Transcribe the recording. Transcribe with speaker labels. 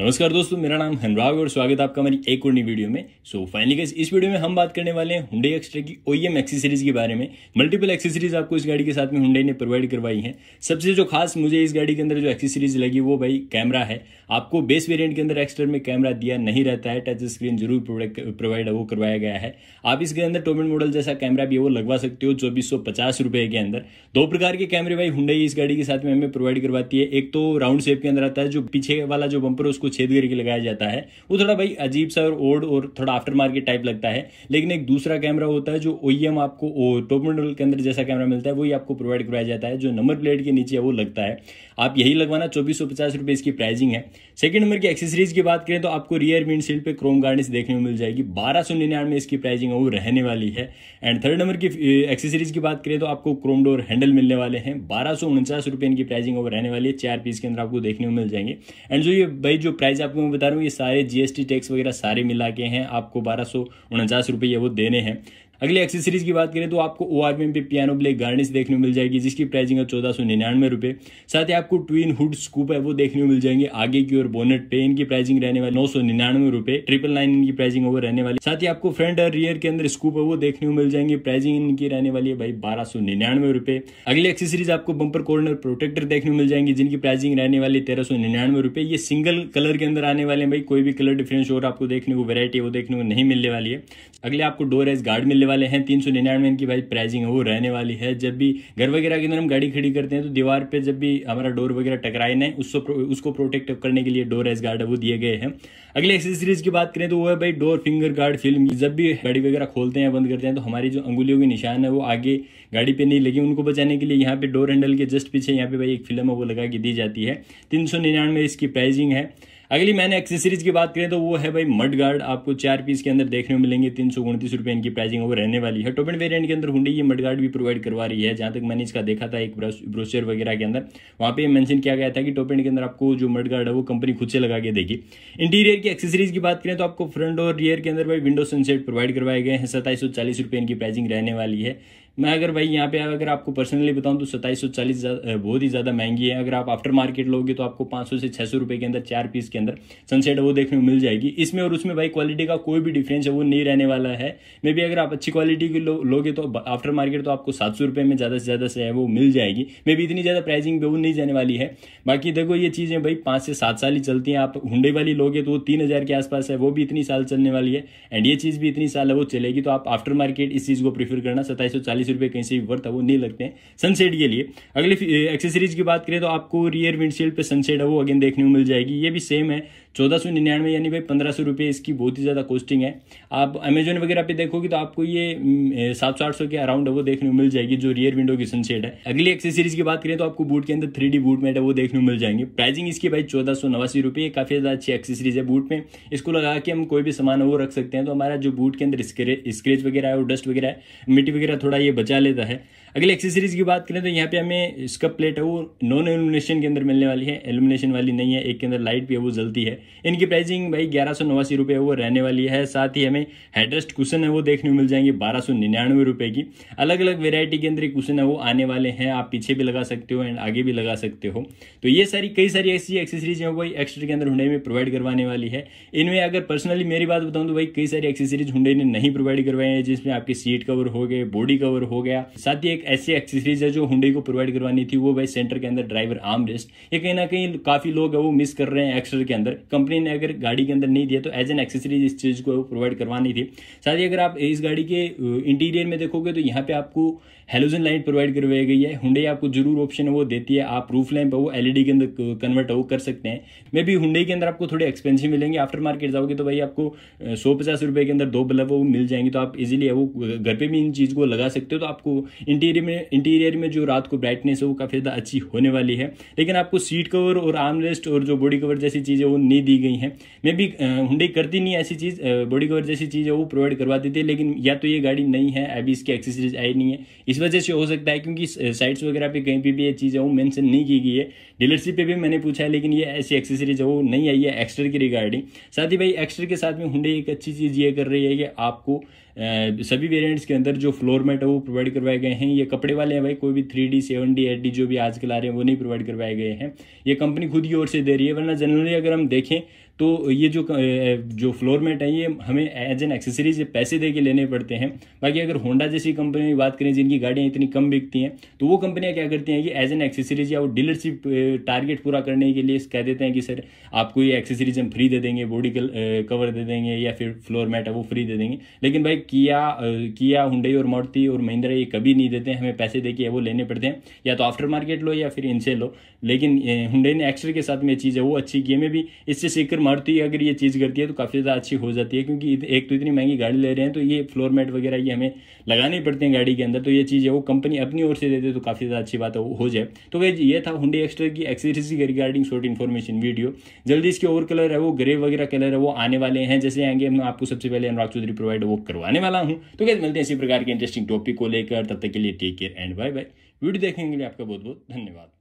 Speaker 1: नमस्कार दोस्तों मेरा नाम हनुराग और स्वागत है आपका हमारी एक और नई वीडियो में सो फाइनली गाइस इस वीडियो में हम बात करने वाले हैं हुंडई एक्स्ट्रा की ओ एम एक्सेसरीज के बारे में मल्टीपल एक्सेसरीज आपको इस गाड़ी के साथ में हुंडई ने प्रोवाइड करवाई है सबसे जो खास मुझे इस गाड़ी के अंदर जो एक्सेसरीज लगी वो भाई कैमरा है आपको बेस वेरियंट के अंदर एक्स्ट्रा में कैमरा दिया नहीं रहता है टच स्क्रीन जरूर प्रोवाइड वो करवाया गया है आप इसके अंदर टोमेंट मॉडल जैसा कैमरा भी है वो लगवा सकते हो चौबीस सौ पचास रुपए के अंदर दो प्रकार के कैमरे भाई हुंडई इस गाड़ी के साथ में हमें प्रोवाइड करवाती है एक तो राउंड शेप के अंदर आता है जो पीछे वाला जो बंपर उसको उसको छः बियर लगाया जाता है वो थोड़ा भाई अजीब सा और ओल्ड और थोड़ा आफ्टर मार्केट टाइप लगता है लेकिन एक दूसरा कैमरा होता है जो e ओ आपको टॉप मॉडल के अंदर जैसा कैमरा मिलता है वही आपको प्रोवाइड करवाया जाता है जो नंबर प्लेट के नीचे है वो लगता है आप यही लगवाना चौबीस सौ इसकी प्राइसिंग है सेकंड नंबर की एक्सेसरीज की बात करें तो आपको रियर विंडशील्ड पर क्रोम गार्निश देखने को मिल जाएगी बारह सौ निन्यानवे इसकी प्राइसिंग है वो रहने वाली है एंड थर्ड नंबर की एक्सेसरीज की बात करें तो आपको क्रोम डोर हैंडल मिलने वाले हैं बारह सौ उनचास रुपए इनकी प्राइसिंग रहने वाली है चार पीस के अंदर आपको देखने को मिल जाएंगे एंड जो ये भाई जो जो प्राइस आपको मैं बता रहा हूँ ये सारे जीएसटी टैक्स वगैरह सारे मिला के हैं आपको बारह सौ उनचास रुपये वो देने हैं अगले एक्सेसरीज की बात करें तो आपको ओ आर पे पियानो ब्लैक गार्निश देखने को मिल जाएगी जिसकी प्राइसिंग है चौदह सौ निन्यानवे रुपये साथ ही आपको ट्विन हुड स्कूप है वो देखने को मिल जाएंगे आगे की ओर बोनेट पे इनकी प्राइसिंग रहने वाली नौ सौ निन्यानवे रुपये ट्रिपल नाइन इनकी प्राइसिंग वो रहने वाली साथ ही आपको फ्रंट और रियर के अंदर स्कूप है वो देखने को मिल जाएंगे प्राइसिंग इनकी रहने वाली है भाई बारह सौ निन्यानवे रुपये अगले एक्सेसरीज आपको बंपर कॉर्नर प्रोटेक्टर देखने को मिल जाएंगे जिनकी प्राइसिंग रहने वाली तेरह सौ निन्यानवे रुपये ये सिंगल कलर के अंदर आने वाले हैं भाई कोई भी कलर डिफरेंस और आपको देखने को वेरायटी वो देखने को नहीं मिलने वाली है अगले आपको डोर एस गार्ड मिलने वाले हैं तीन सौ निन्यानवे इनकी भाई प्राइसिंग है वो रहने वाली है जब भी घर वगैरह के अंदर हम गाड़ी खड़ी करते हैं तो दीवार पे जब भी हमारा डोर वगैरह टकराए ना उसको उसको प्रोटेक्ट करने के लिए डोर एस गार्ड है वो दिए गए हैं अगले एक्सेसरीज की बात करें तो वो है भाई डोर फिंगर गार्ड फिल्म जब भी गाड़ी वगैरह खोलते हैं बंद करते हैं तो हमारी जो अंगुलियों के निशान है वो आगे गाड़ी पे नहीं लगी उनको बचाने के लिए यहाँ पे डोर हैंडल के जस्ट पीछे यहाँ पे भाई एक फिल्म है वो लगा के दी जाती है तीन सौ निन्यानवे इसकी प्राइसिंग है अगली मैंने एक्सेसरीज की बात करें तो वो है भाई मड गार्ड आपको चार पीस के अंदर देखने को मिलेंगे तीन सौ उनतीस रुपये इनकी प्राइसिंग वो रहने वाली है टोपेंट वेरिएंट के अंदर हुंडी ये मड गार्ड भी प्रोवाइड करवा रही है जहाँ तक मैंने इसका देखा था एक ब्रोशर वगैरह के अंदर वहाँ पर मैंशन किया गया था कि टोपेंट के अंदर आपको जो मड गार्ड है वो कंपनी खुद से लगा के देगी इंटीरियर की एक्सेसरीज की बात करें तो आपको फ्रंट और रियर के अंदर भाई विंडो सनसेट प्रोवाइड करवाए गए हैं सताईस सौ चालीस रुपये इनकी प्राइसिंग रहने वाली है मैं अगर भाई यहाँ पे अगर आपको पर्सनली बताऊँ तो सत्ताईस सौ चालीस बहुत ही ज़्यादा महंगी है अगर आप आफ्टर मार्केट लोगे तो आपको पाँच सौ से छः सौ रुपये के अंदर चार पीस के अंदर सनसेट वो देखने को मिल जाएगी इसमें और उसमें भाई क्वालिटी का कोई भी डिफरेंस है वो नहीं रहने वाला है मे बी अगर आप अच्छी क्वालिटी की लोगे तो आफ्टर मार्केट तो आपको सात सौ रुपये में ज़्यादा से ज़्यादा से है वो मिल जाएगी मे भी इतनी ज़्यादा प्राइसिंग भी वो नहीं जाने वाली है बाकी देखो ये चीज़ें भाई पाँच से सात साल ही चलती हैं आप हुडे वाली लोगे तो वो तीन हज़ार के आसपास है वो भी इतनी साल चलने वाली है एंड ये चीज़ भी इतनी साल है वो चलेगी तो आप आफ्टर मार्केट इस चीज़ को प्रीफर करना सत्ताईस सौ चालीस पैंतीस रुपये कहीं से भी वर्थ है वो नहीं लगते हैं सनसेट के लिए अगले एक्सेसरीज की बात करें तो आपको रियर विंडशील्ड पे सनसेट है वो अगेन देखने को मिल जाएगी ये भी सेम है चौदह सौ निन्यानवे यानी भाई पंद्रह सौ रुपये इसकी बहुत ही ज़्यादा कॉस्टिंग है आप अमेजोन वगैरह पे देखोगे तो आपको ये सात सौ आठ सौ के अराउंड वो देखने को मिल जाएगी जो रियर विंडो की सनसेट है अगली एक्सेसरीज की बात करें तो आपको बूट के अंदर थ्री डी बूट मेट है वो देखने को मिल जाएंगे प्राइसिंग इसकी भाई चौदह सौ नवासी रुपये काफ़ी ज़्यादा अच्छी एक्सेसरीज है बूट में इसको लगा के हम कोई भी सामान वो रख सकते हैं तो हमारा जो बूट के अंदर स्क्रेच वगैरह है वो डस्ट वगैरह है मिट्टी वगैरह थोड़ा ये बचा लेता है अगले एक्सेसरीज की बात करें तो यहाँ पे हमें इसका प्लेट है वो नॉन एलुमिनेशन के अंदर मिलने वाली है एलुमिनेशन वाली नहीं है एक के अंदर लाइट भी है वो जलती है इनकी प्राइसिंग भाई ग्यारह सौ नवासी रुपये वो रहने वाली है साथ ही हमें हेडरेस्ट कुशन है वो देखने मिल जाएंगे बारह सौ निन्यानवे रुपये की अलग अलग वेरायटी के अंदर ये कुशन है वो आने वाले हैं आप पीछे भी लगा सकते हो एंड आगे भी लगा सकते हो तो ये सारी कई सारी ऐसी एक्सेसरीज हैं भाई एक्स्ट्रा के अंदर हुडई में प्रोवाइड करवाने वाली है इनमें अगर पर्सनली मेरी बात बताऊँ तो भाई कई सारी एक्सेसरीज हुडई ने नहीं प्रोवाइड करवाई है जिसमें आपकी सीट कवर हो गए बॉडी कवर कवर हो गया साथ ही एक ऐसी एक्सेसरीज है जो हुडे को प्रोवाइड करवानी थी वो भाई सेंटर के अंदर ड्राइवर आर्म रेस्ट ये कहीं ना कहीं काफी लोग है वो मिस कर रहे हैं एक्स्ट्रा के अंदर कंपनी ने अगर गाड़ी के अंदर नहीं दिया तो एज एन एक्सेसरीज इस चीज को प्रोवाइड करवानी थी साथ ही अगर आप इस गाड़ी के इंटीरियर में देखोगे तो यहाँ पे आपको हेलोजन लाइट प्रोवाइड करवाई गई है हुडे आपको जरूर ऑप्शन है वो देती है आप रूफ लैंप वो एलईडी के अंदर कन्वर्ट वो कर सकते हैं मे बी हुडे के अंदर आपको थोड़े एक्सपेंसिव मिलेंगे आफ्टर मार्केट जाओगे तो भाई आपको सौ पचास रुपए के अंदर दो बल्ब वो मिल जाएंगे तो आप इजिली वो घर पे भी इन चीज को लगा सकते सकते हो तो आपको इंटीरियर में इंटीरियर में जो रात को ब्राइटनेस है वो काफ़ी ज़्यादा अच्छी होने वाली है लेकिन आपको सीट कवर और आर्मरेस्ट और जो बॉडी कवर जैसी चीज़ें वो नहीं दी गई हैं मैं भी हुडी करती नहीं ऐसी चीज़ बॉडी कवर जैसी चीज़ है वो प्रोवाइड करवा देती है लेकिन या तो ये गाड़ी नहीं है अभी इसकी एक्सेसरीज आई नहीं है इस वजह से हो सकता है क्योंकि साइट्स वगैरह पे कहीं पर भी ये चीज़ है वो मेंशन नहीं की गई है डीलरशिप पे भी मैंने पूछा है लेकिन ये ऐसी एक्सेसरीज है वो नहीं आई है एक्स्ट्रा की रिगार्डिंग साथ ही भाई एक्स्ट्रा के साथ में हुडे एक अच्छी चीज़ ये कर रही है कि आपको सभी वेरिएंट्स के अंदर जो फ्लोर मेट है वो प्रोवाइड करवाए गए हैं ये कपड़े वाले हैं भाई कोई भी three D seven D eight D जो भी आजकल आ रहे हैं वो नहीं प्रोवाइड करवाए गए हैं ये कंपनी खुद की ओर से दे रही है वरना जनरली अगर हम देखें तो ये जो जो फ्लोर मेट है ये हमें एज एन एक्सेसरीज पैसे दे के लेने पड़ते हैं बाकी अगर होंडा जैसी कंपनी की बात करें जिनकी गाड़ियाँ इतनी कम बिकती हैं तो वो कंपनियाँ क्या करती हैं कि एज एन एक्सेसरीज या वो डीलरशिप टारगेट पूरा करने के लिए कह देते हैं कि सर आपको ये एक्सेसरीज हम फ्री दे देंगे बॉडी कवर दे देंगे या फिर फ्लोर मैट है वो फ्री दे देंगे लेकिन भाई किया किया हुडई और मोड़ती और महिंद्रा ये कभी नहीं देते हमें पैसे दे के वो लेने पड़ते हैं या तो आफ्टर मार्केट लो या फिर इनसे लो लेकिन हुडई ने एक्स्ट्रा के साथ में चीज़ है वो अच्छी गेमें भी इससे सीखकर मारुति अगर ये चीज़ करती है तो काफ़ी ज़्यादा अच्छी हो जाती है क्योंकि एक तो इतनी महंगी गाड़ी ले रहे हैं तो ये फ्लोर मैट वगैरह ये हमें लगाने पड़ते हैं गाड़ी के अंदर तो ये चीज़ है वो कंपनी अपनी ओर से देते दे तो काफ़ी ज़्यादा अच्छी बात हो जाए तो वह ये था हुडी एक्स्ट्रा की एक्सीज की रिगार्डिंग शॉर्ट इन्फॉर्मेशन वीडियो जल्दी इसके और कलर है वो ग्रे वगैरह कलर है वो आने वाले हैं जैसे आएंगे मैं आपको सबसे पहले अनुराग चौधरी प्रोवाइड वो करवाने वाला हूँ तो कैसे मिलते हैं इसी प्रकार के इंटरेस्टिंग टॉपिक को लेकर तब तक के लिए take care and bye bye video देखने के लिए आपका बहुत बहुत धन्यवाद